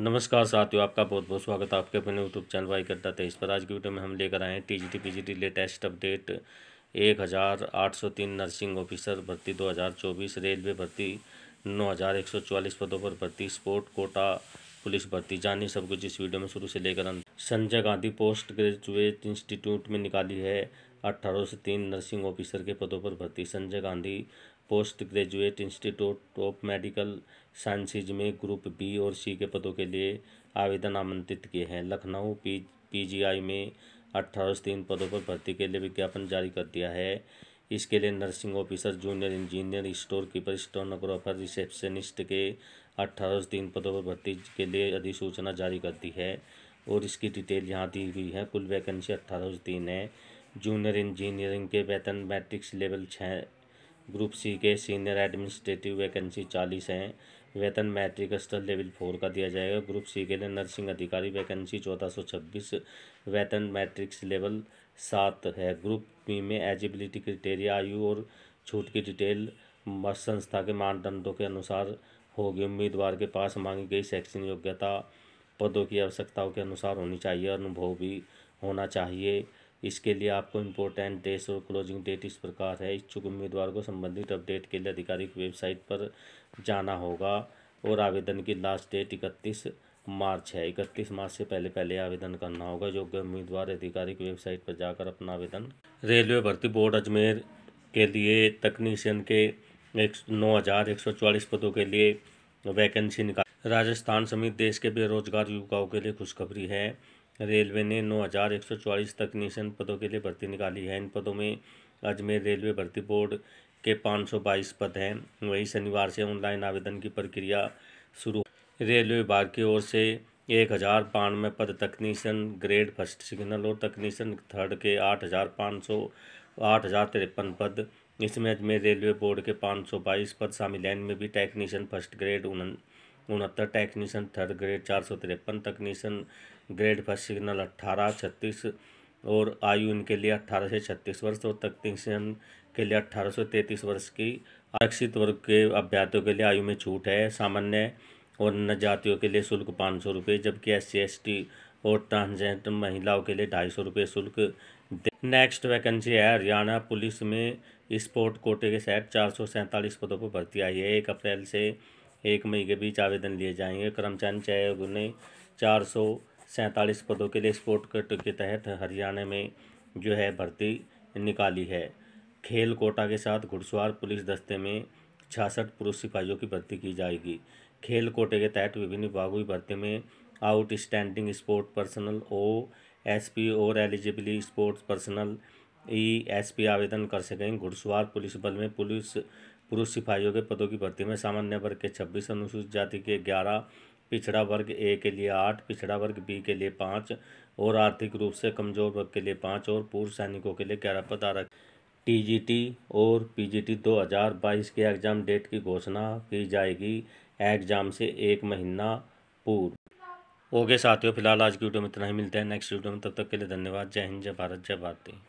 नमस्कार साथियों आपका बहुत बहुत स्वागत है आपके अपने यूट्यूब चैनल वाई करता तेईस पर आज की वीडियो में हम लेकर आए हैं T G T P G T latest update एक हज़ार आठ सौ तीन नर्सिंग ऑफिसर भर्ती दो हज़ार चौबीस रेलवे भर्ती नौ हज़ार एक सौ चौवालीस पदों पर भर्ती स्पोर्ट कोटा पुलिस भर्ती जानी सब कुछ इस वीडियो में शुरू से लेकर अंत Sanjay Gandhi post graduate institute में निकाली है अट्ठारह से तीन नर्सिंग ऑफिसर के पदों पर भर्ती Sanjay Gandhi post graduate institute of medical sciences में ग्रुप बी और सी के पदों के लिए आवेदन आमंत्रित किए हैं लखनऊ पी पीजीआई में अट्ठारह तीन पदों पर भर्ती के लिए विज्ञापन जारी कर दिया है इसके लिए nursing officer junior engineer store keeper stenographer receptionist के अट्ठारह तीन पदों पर भर्ती के लिए अधिसूचना जारी कर दी है और इसकी डिटेल यहाँ दी हुई है कुल वैकेंसी अट्ठारह तीन है जूनियर इंजीनियरिंग के वेतन मैट्रिक्स लेवल छः ग्रुप सी के सीनियर एडमिनिस्ट्रेटिव वैकेंसी चालीस हैं वेतन मैट्रिक स्तर लेवल फोर का दिया जाएगा ग्रुप सी के लिए नर्सिंग अधिकारी वैकेंसी चौदह सौ छब्बीस वेतन मैट्रिक्स लेवल सात है ग्रुप बी में एजिबिलिटी क्रिटेरिया आयु और छूट की डिटेल संस्था के मानदंडों के अनुसार होगी उम्मीदवार के पास मांगी गई शैक्षणिक योग्यता पदों की आवश्यकताओं के अनुसार होनी चाहिए अनुभव भी होना चाहिए इसके लिए आपको इम्पोर्टेंट डेट्स और क्लोजिंग डेट इस प्रकार है इच्छुक उम्मीदवार को संबंधित अपडेट के लिए आधिकारिक वेबसाइट पर जाना होगा और आवेदन की लास्ट डेट इकतीस मार्च है इकतीस मार्च से पहले पहले आवेदन करना होगा योग्य उम्मीदवार आधिकारिक वेबसाइट पर जाकर अपना आवेदन रेलवे भर्ती बोर्ड अजमेर के लिए तकनीशियन के एक नौ हज़ार एक सौ चौवालीस पदों के लिए वैकेंसी निकाल राजस्थान समेत देश के बेरोजगार युवाओं के लिए खुशखबरी है रेलवे ने नौ हज़ार एक सौ चौवालीस तकनीशियन पदों के लिए भर्ती निकाली है इन पदों में अजमेर रेलवे भर्ती बोर्ड के पाँच सौ बाईस पद हैं वहीं शनिवार से ऑनलाइन आवेदन की प्रक्रिया शुरू रेलवे विभाग की ओर से एक हज़ार बानवे पद तकनीशियन ग्रेड फर्स्ट सिग्नल और तकनीशियन थर्ड के आठ हज़ार पाँच सौ आठ हज़ार तिरपन पद इसमें अजमेर रेलवे बोर्ड के पाँच सौ बाईस पद शामिल हैं इनमें भी टेक्नीशियन फर्स्ट ग्रेड उन उनहत्तर टेक्नीशियन थर्ड ग्रेड चार सौ तिरपन तकनीशियन ग्रेड फर्स्ट सिग्नल अट्ठारह छत्तीस और आयु इनके लिए अट्ठारह से छत्तीस वर्ष और तकनीशियन के लिए अट्ठारह सौ तैंतीस वर्ष की आरक्षित वर्ग के अभ्यार्थियों के लिए आयु में छूट है सामान्य और अन्य जातियों के लिए शुल्क पाँच सौ रुपये जबकि एस सी एस टी और ट्रांसजेंडर महिलाओं के लिए ढाई सौ रुपये शुल्क नेक्स्ट वैकेंसी है हरियाणा पुलिस में स्पोर्ट कोटे के तहत चार सौ सैंतालीस पदों पर भर्ती आई है एक अप्रैल से एक मई के बीच आवेदन लिए जाएंगे कर्मचारी चयन आयोग ने चार सौ सैंतालीस पदों के लिए स्पोर्ट कट के तहत हरियाणा में जो है भर्ती निकाली है खेल कोटा के साथ घुड़सवार पुलिस दस्ते में छियासठ पुरुष सिपाहियों की भर्ती की जाएगी खेल कोटे के तहत विभिन्न विभागों की भर्ती में outstanding sport personal O S P और eligibly sports personal E S P आवेदन कर सकें घुड़सवार पुलिस बल में पुलिस पुरुष सिपाहियों के पदों की भर्ती में सामान्य वर्ग के छब्बीस अनुसूचित जाति के ग्यारह पिछड़ा वर्ग ए के लिए आठ पिछड़ा वर्ग बी के लिए पाँच और आर्थिक रूप से कमजोर वर्ग के लिए पाँच और पूर्व सैनिकों के लिए ग्यारह पद टी जी टी और पी जी टी दो हज़ार बाईस के एग्ज़ाम डेट की घोषणा की जाएगी एग्ज़ाम से एक महीना पूर्व ओके साथियों फिलहाल आज की वीडियो में इतना ही मिलता है नेक्स्ट वीडियो में तब तक के लिए धन्यवाद जय हिंद जय भारत जय भारती